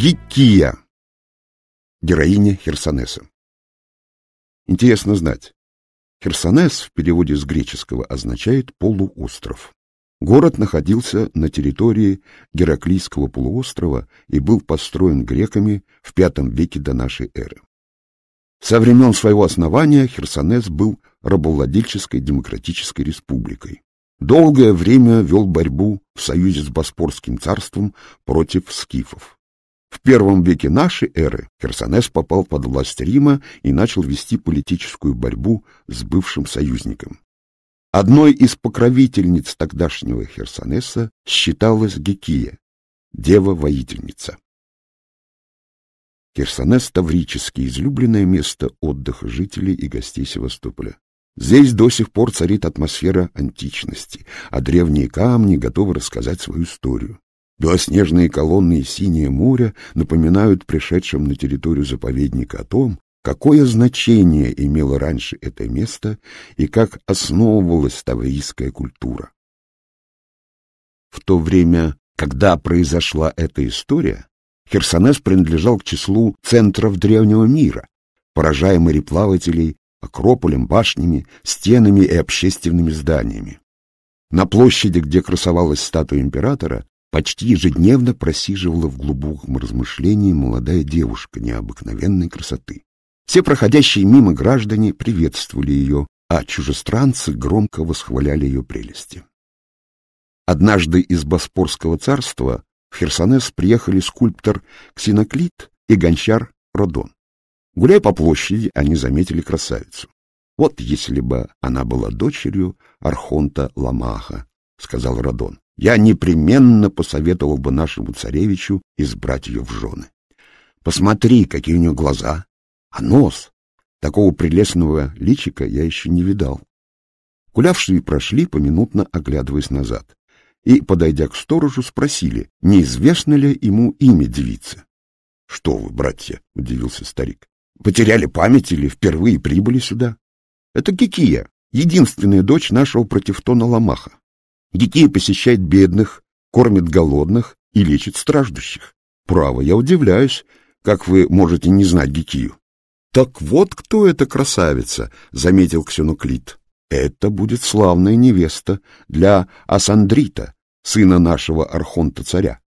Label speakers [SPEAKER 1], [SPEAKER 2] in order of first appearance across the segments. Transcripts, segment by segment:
[SPEAKER 1] Гикия, героиня Херсонеса. Интересно знать. Херсонес в переводе с греческого означает «полуостров». Город находился на территории Гераклийского полуострова и был построен греками в V веке до нашей эры. Со времен своего основания Херсонес был рабовладельческой демократической республикой. Долгое время вел борьбу в союзе с Боспорским царством против скифов. В первом веке нашей эры Херсонес попал под власть Рима и начал вести политическую борьбу с бывшим союзником. Одной из покровительниц тогдашнего Херсонеса считалась Гекия, дева-воительница. Херсонес Таврический – излюбленное место отдыха жителей и гостей Севастополя. Здесь до сих пор царит атмосфера античности, а древние камни готовы рассказать свою историю. Белоснежные колонны и синее море напоминают пришедшим на территорию заповедника о том, какое значение имело раньше это место и как основывалась таваистская культура. В то время, когда произошла эта история, Херсонес принадлежал к числу центров древнего мира, поражая мореплавателей акрополем, башнями, стенами и общественными зданиями. На площади, где красовалась статуя императора, Почти ежедневно просиживала в глубоком размышлении молодая девушка необыкновенной красоты. Все проходящие мимо граждане приветствовали ее, а чужестранцы громко восхваляли ее прелести. Однажды из Боспорского царства в Херсонес приехали скульптор Ксеноклит и гончар Родон. Гуляя по площади, они заметили красавицу. «Вот если бы она была дочерью Архонта Ламаха», — сказал Родон я непременно посоветовал бы нашему царевичу избрать ее в жены. Посмотри, какие у нее глаза, а нос! Такого прелестного личика я еще не видал. Гулявшие прошли, поминутно оглядываясь назад, и, подойдя к сторожу, спросили, неизвестно ли ему имя девицы. — Что вы, братья, — удивился старик, — потеряли память или впервые прибыли сюда? — Это Кикия, единственная дочь нашего противтона Ламаха. Детей посещает бедных, кормит голодных и лечит страждущих. Право, я удивляюсь, как вы можете не знать Гекию. Так вот кто эта красавица, заметил Ксеноклит. Это будет славная невеста для Асандрита, сына нашего архонта-царя.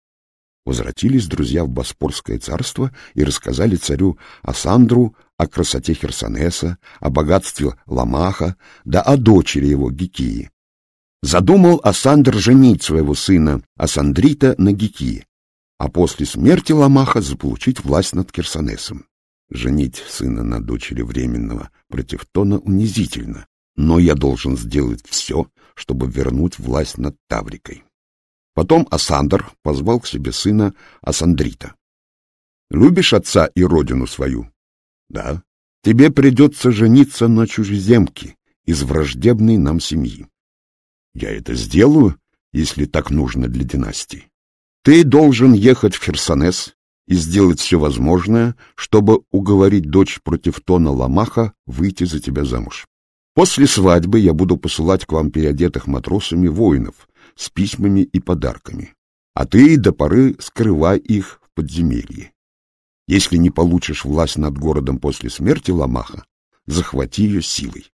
[SPEAKER 1] Возвратились друзья в Боспорское царство и рассказали царю Асандру о красоте Херсонеса, о богатстве Ламаха, да о дочери его Гекии задумал Асандр женить своего сына Асандрита на Гики, а после смерти Ламаха заполучить власть над Керсонесом. Женить сына на дочери Временного против Тона унизительно, но я должен сделать все, чтобы вернуть власть над Таврикой. Потом Асандр позвал к себе сына Асандрита. «Любишь отца и родину свою?» «Да. Тебе придется жениться на чужеземке из враждебной нам семьи. Я это сделаю, если так нужно для династии. Ты должен ехать в Херсонес и сделать все возможное, чтобы уговорить дочь против Тона Ламаха выйти за тебя замуж. После свадьбы я буду посылать к вам переодетых матросами воинов с письмами и подарками, а ты до поры скрывай их в подземелье. Если не получишь власть над городом после смерти Ламаха, захвати ее силой.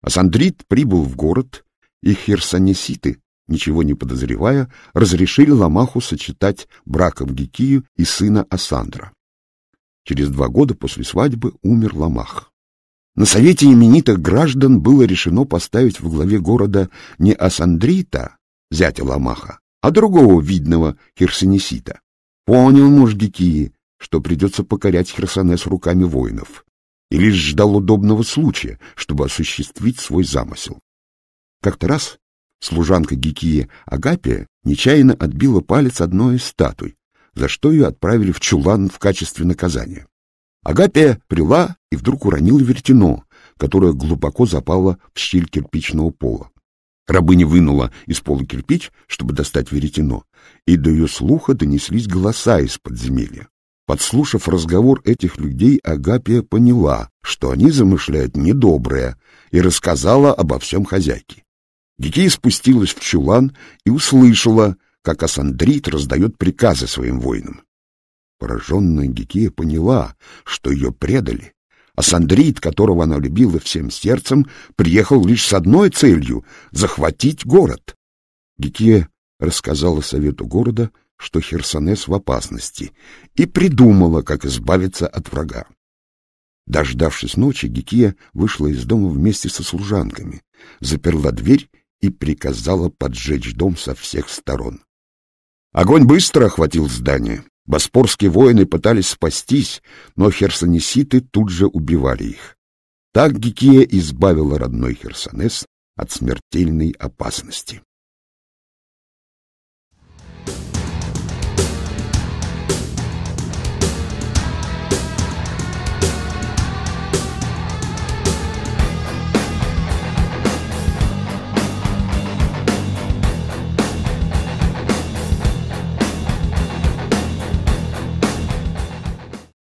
[SPEAKER 1] Асандрит прибыл в город и херсонеситы, ничего не подозревая, разрешили Ламаху сочетать браком Гикию и сына Асандра. Через два года после свадьбы умер Ламах. На совете именитых граждан было решено поставить во главе города не Асандрита, зятя Ламаха, а другого видного херсонесита. Понял муж Гикии, что придется покорять Херсонес руками воинов, и лишь ждал удобного случая, чтобы осуществить свой замысел. Как-то раз служанка Гикии Агапия нечаянно отбила палец одной из статуй, за что ее отправили в чулан в качестве наказания. Агапия прила и вдруг уронила вертено, которое глубоко запало в щель кирпичного пола. Рабыня вынула из пола кирпич, чтобы достать веретено, и до ее слуха донеслись голоса из подземелья. Подслушав разговор этих людей, Агапия поняла, что они замышляют недоброе, и рассказала обо всем хозяйке. Детей спустилась в чулан и услышала, как Асандрит раздает приказы своим воинам. Пораженная Гикия поняла, что ее предали, а которого она любила всем сердцем, приехал лишь с одной целью — захватить город. Гикия рассказала совету города, что Херсонес в опасности, и придумала, как избавиться от врага. Дождавшись ночи, Гикия вышла из дома вместе со служанками, заперла дверь и приказала поджечь дом со всех сторон. Огонь быстро охватил здание. Боспорские воины пытались спастись, но херсонеситы тут же убивали их. Так Гикия избавила родной Херсонес от смертельной опасности.